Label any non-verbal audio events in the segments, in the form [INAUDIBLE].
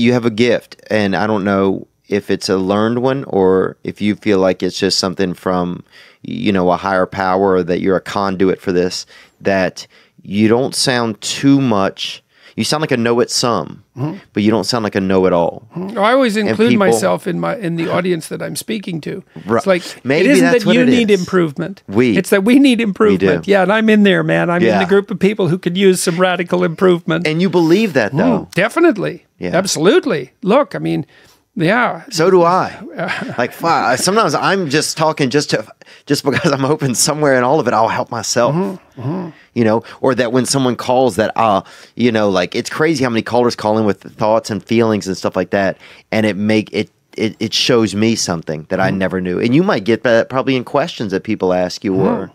you have a gift, and I don't know if it's a learned one or if you feel like it's just something from you know a higher power that you're a conduit for this that you don't sound too much you sound like a know it some, mm-hmm. but you don't sound like a know it all. Mm-hmm. I always include people, myself in my in the [LAUGHS] audience that I'm speaking to. Right. It's like maybe it isn't that you need is. improvement. We it's that we need improvement. We yeah, and I'm in there, man. I'm yeah. in the group of people who could use some radical improvement. And you believe that though. Mm, definitely. Yeah. Absolutely. Look, I mean, yeah. So do I. like, sometimes I'm just talking just to, just because I'm hoping somewhere in all of it I'll help myself. Mm-hmm, mm-hmm. You know, or that when someone calls that uh, you know, like it's crazy how many callers call in with thoughts and feelings and stuff like that, and it make it it, it shows me something that mm-hmm. I never knew. And you might get that probably in questions that people ask you mm-hmm. or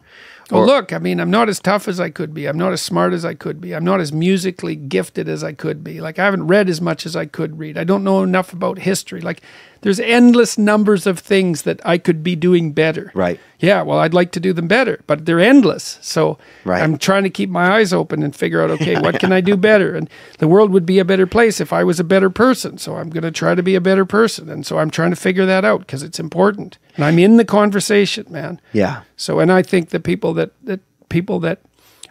well, look, I mean, I'm not as tough as I could be. I'm not as smart as I could be. I'm not as musically gifted as I could be. Like, I haven't read as much as I could read. I don't know enough about history. Like, there's endless numbers of things that I could be doing better. Right. Yeah, well, I'd like to do them better, but they're endless. So right. I'm trying to keep my eyes open and figure out, okay, what can I do better? And the world would be a better place if I was a better person. So I'm going to try to be a better person. And so I'm trying to figure that out because it's important. And I'm in the conversation, man. Yeah. So, and I think the people that, that people that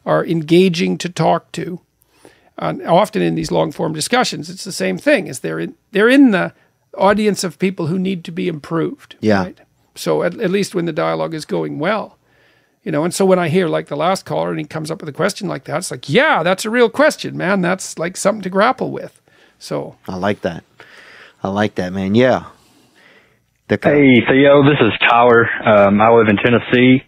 are engaging to talk to, often in these long form discussions, it's the same thing. Is they're in, they're in the audience of people who need to be improved. Yeah. Right? So at, at least when the dialogue is going well, you know. And so when I hear like the last caller and he comes up with a question like that, it's like, yeah, that's a real question, man. That's like something to grapple with. So I like that. I like that, man. Yeah. The hey Theo, this is Tyler. Um, I live in Tennessee.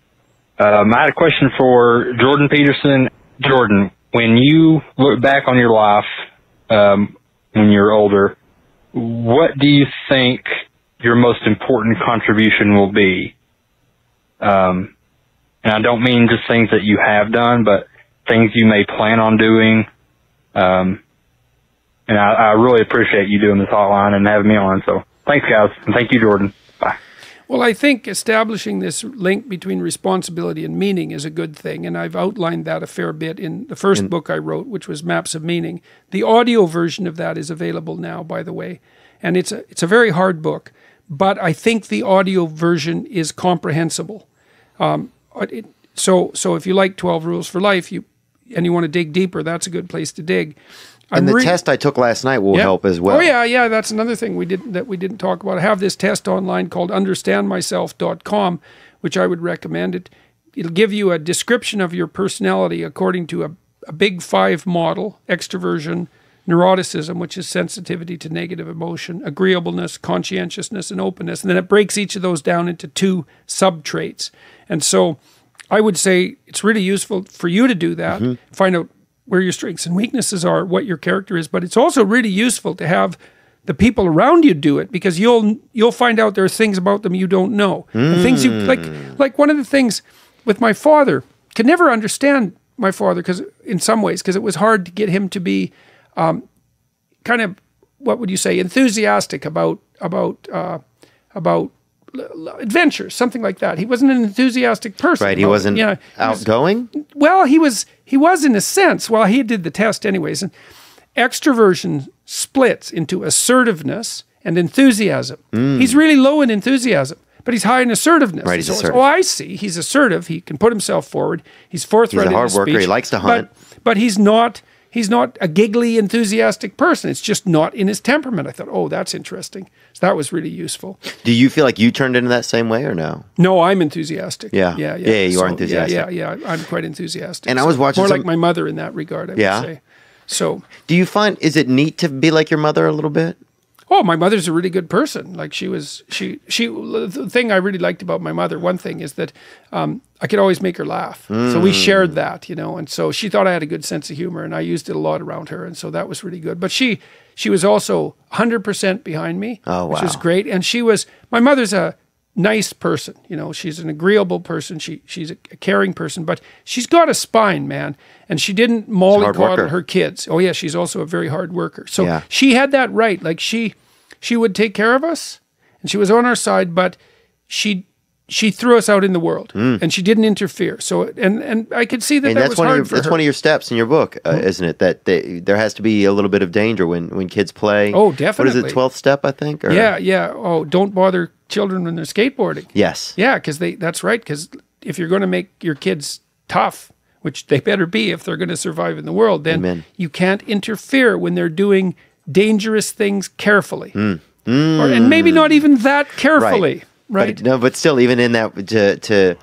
Um, I had a question for Jordan Peterson. Jordan, when you look back on your life, um, when you're older, what do you think your most important contribution will be? Um, and I don't mean just things that you have done, but things you may plan on doing. Um, and I, I really appreciate you doing this hotline and having me on. So thanks, guys, and thank you, Jordan. Well, I think establishing this link between responsibility and meaning is a good thing, and I've outlined that a fair bit in the first in book I wrote, which was Maps of Meaning. The audio version of that is available now, by the way, and it's a it's a very hard book, but I think the audio version is comprehensible. Um, it, so so if you like Twelve Rules for Life, you and you want to dig deeper, that's a good place to dig and re- the test I took last night will yep. help as well. Oh yeah, yeah, that's another thing we did that we didn't talk about. I have this test online called understandmyself.com, which I would recommend it. It'll give you a description of your personality according to a, a big five model: extroversion, neuroticism, which is sensitivity to negative emotion, agreeableness, conscientiousness, and openness. And then it breaks each of those down into two sub traits. And so I would say it's really useful for you to do that. Mm-hmm. Find out where your strengths and weaknesses are, what your character is, but it's also really useful to have the people around you do it because you'll you'll find out there are things about them you don't know. Mm. Things you like hmm. like one of the things with my father, could never understand my father because in some ways because it was hard to get him to be um, kind of what would you say enthusiastic about about uh, about adventures, something like that. He wasn't an enthusiastic person. Right. He well, wasn't you know, outgoing. He was, well, he was. He was in a sense. Well, he did the test anyways. And extroversion splits into assertiveness and enthusiasm. Mm. He's really low in enthusiasm, but he's high in assertiveness. Right. He's so assertive. Oh, I see. He's assertive. He can put himself forward. He's forthright. He's a hard worker. Speech, he likes to hunt. But, but he's not he's not a giggly, enthusiastic person. It's just not in his temperament. I thought, oh, that's interesting. So that was really useful. Do you feel like you turned into that same way or no? No, I'm enthusiastic. Yeah. Yeah. Yeah. yeah you so, are enthusiastic. Yeah, yeah. Yeah. I'm quite enthusiastic. And so I was watching more some... like my mother in that regard, I yeah. would say. So do you find, is it neat to be like your mother a little bit? oh, my mother's a really good person. Like she was, she, she, the thing I really liked about my mother, one thing is that um, I could always make her laugh. Mm. So we shared mm. that, you know, and so she thought I had a good sense of humor and I used it a lot around her. And so that was really good. But she, she was also 100% behind me, oh, wow. which was great. And she was, my mother's a, nice person. You know, she's an agreeable person. She she's a, caring person, but she's got a spine, man. And she didn't mollycoddle her kids. Oh yeah, she's also a very hard worker. So yeah. she had that right. Like she she would take care of us, and she was on our side, but she she threw us out in the world mm. and she didn't interfere so and and i could see that, and that that's one of your, that's her. one of your steps in your book uh, mm. isn't it that they, there has to be a little bit of danger when when kids play oh definitely what is it 12th step i think or? yeah yeah oh don't bother children when they're skateboarding. Yes. Yeah, because they that's right. Because if you're going to make your kids tough, which they better be if they're going to survive in the world, then Amen. you can't interfere when they're doing dangerous things carefully, mm. Mm. Or, and maybe not even that hmm. carefully. Right. right? But, no, but still, even in that to to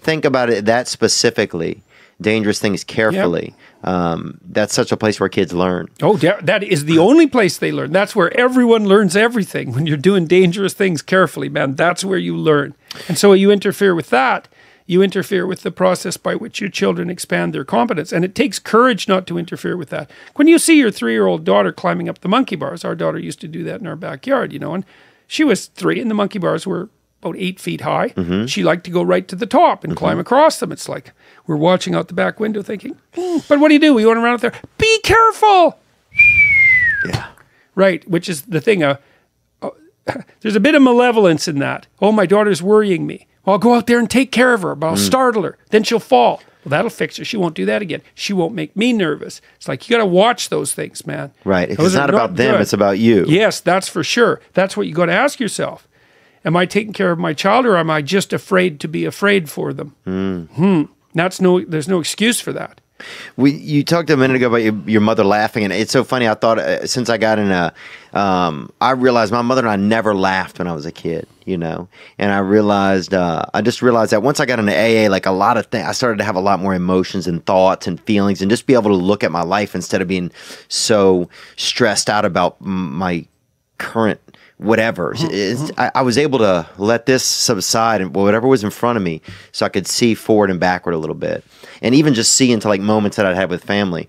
think about it that specifically dangerous things carefully. Um, that's such a place where kids learn. Oh, that is the only place they learn. That's where everyone learns everything. When you're doing dangerous things carefully, man, that's where you learn. And so you interfere with that, you interfere with the process by which your children expand their competence. And it takes courage not to interfere with that. When you see your three year old daughter climbing up the monkey bars, our daughter used to do that in our backyard, you know, and she was three and the monkey bars were about eight feet high. Mm-hmm. She liked to go right to the top and mm-hmm. climb across them. It's like we're watching out the back window thinking, hmm, but what do you do? We went around up there. Be careful. Yeah. Right. Which is the thing. Uh, uh, [LAUGHS] there's a bit of malevolence in that. Oh, my daughter's worrying me. Well, I'll go out there and take care of her, but I'll mm. startle her. Then she'll fall. Well, that'll fix her. She won't do that again. She won't make me nervous. It's like you got to watch those things, man. Right. it's not about them. Good. It's about you. Yes, that's for sure. That's what you got to ask yourself. Am I taking care of my child or am I just afraid to be afraid for them? Mm. Hmm. That's no, there's no excuse for that. We, you talked a minute ago about your, your mother laughing, and it's so funny. I thought uh, since I got in a, um, I realized my mother and I never laughed when I was a kid, you know. And I realized, uh, I just realized that once I got into AA, like a lot of things, I started to have a lot more emotions and thoughts and feelings, and just be able to look at my life instead of being so stressed out about my current whatever. Mm-hmm. I, I, was able to let this subside and whatever was in front of me so I could see forward and backward a little bit. And even just see into like moments that I'd had with family.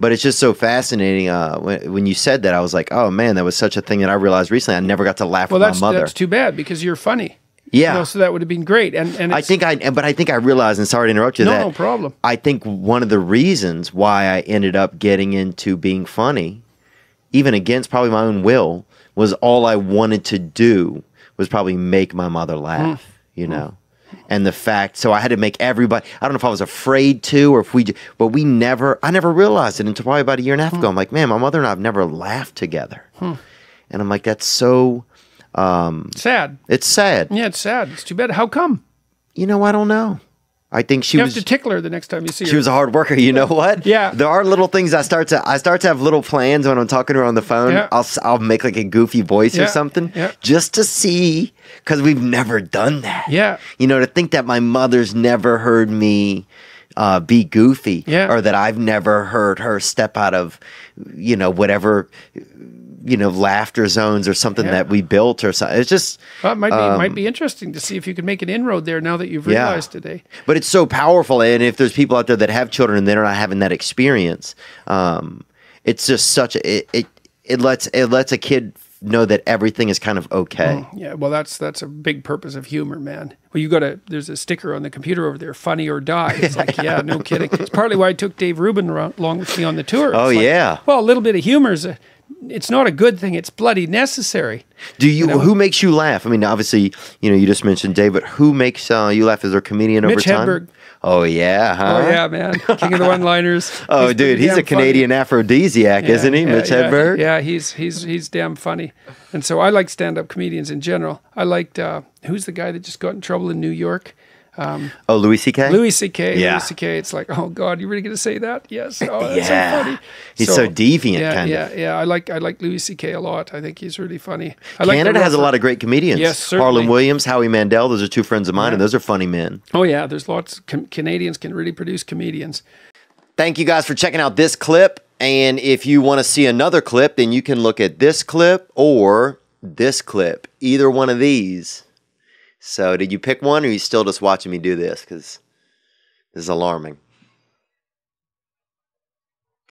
But it's just so fascinating. Uh, when, when, you said that, I was like, oh man, that was such a thing that I realized recently. I never got to laugh well, with my mother. That's too bad because you're funny. Yeah. You know, so that would have been great. And, and I think I, but I think I realized, and sorry to interrupt you. No, that, no problem. I think one of the reasons why I ended up getting into being funny, even against probably my own will, was all I wanted to do was probably make my mother laugh, you know. And the fact, so I had to make everybody. I don't know if I was afraid to, or if we, but we never. I never realized it until probably about a year and a half ago. I'm like, man, my mother and I have never laughed together, and I'm like, that's so um, sad. It's sad. Yeah, it's sad. It's too bad. How come? You know, I don't know. I think she you was. You have to tickle her the next time you see her. She was a hard worker. You know what? [LAUGHS] yeah. There are little things I start to. I start to have little plans when I'm talking to her on the phone. Yeah. I'll I'll make like a goofy voice yeah. or something, yeah. just to see, because we've never done that. Yeah. You know, to think that my mother's never heard me. Uh, be goofy, yeah. or that I've never heard her step out of, you know, whatever you know laughter zones or something yeah. that we built or something. It's just well, it might be um, might be interesting to see if you can make an inroad there now that you've realized yeah. today. But it's so powerful, and if there's people out there that have children and they're not having that experience, um, it's just such a, it, it it lets it lets a kid know that everything is kind of okay. Mm, yeah, well, that's that's a big purpose of humor, man. Well, you got a There's a sticker on the computer over there: "Funny or Die." It's like, [LAUGHS] yeah, no kidding. It's partly why I took Dave Rubin along with me on the tour. Oh, it's oh like, yeah. Well, a little bit of humor is a it's not a good thing. It's bloody necessary. Do you, you know? who makes you laugh? I mean, obviously, you know, you just mentioned Dave, but who makes uh, you laugh? Is there a comedian Mitch over time? Hedberg. Oh yeah, huh? Oh yeah, man, king of the one-liners. [LAUGHS] oh he's dude, he's a Canadian funny. aphrodisiac, yeah, isn't he, yeah, Mitch yeah, Hedberg? Yeah, he's he's he's damn funny. And so I like stand-up comedians in general. I liked uh, who's the guy that just got in trouble in New York? Um, oh, Louis C.K. Louis C.K. Yeah. Louis C.K. It's like, oh God, you really going to say that? Yes. [LAUGHS] Oh, that's yeah. so funny. He's so, so deviant, yeah, kind yeah, of. Yeah, I like I like Louis C.K. a lot. I think he's really funny. I Canada like has a lot of great comedians. Yes, certainly. Harlan Williams, Howie Mandel. Those are two friends of mine, yeah. and those are funny men. Oh yeah, there's lots. Com- Canadians can really produce comedians. Thank you guys for checking out this clip. And if you want to see another clip, then you can look at this clip or this clip. Either one of these. So, did you pick one, or are you still just watching me do this? Because this is alarming.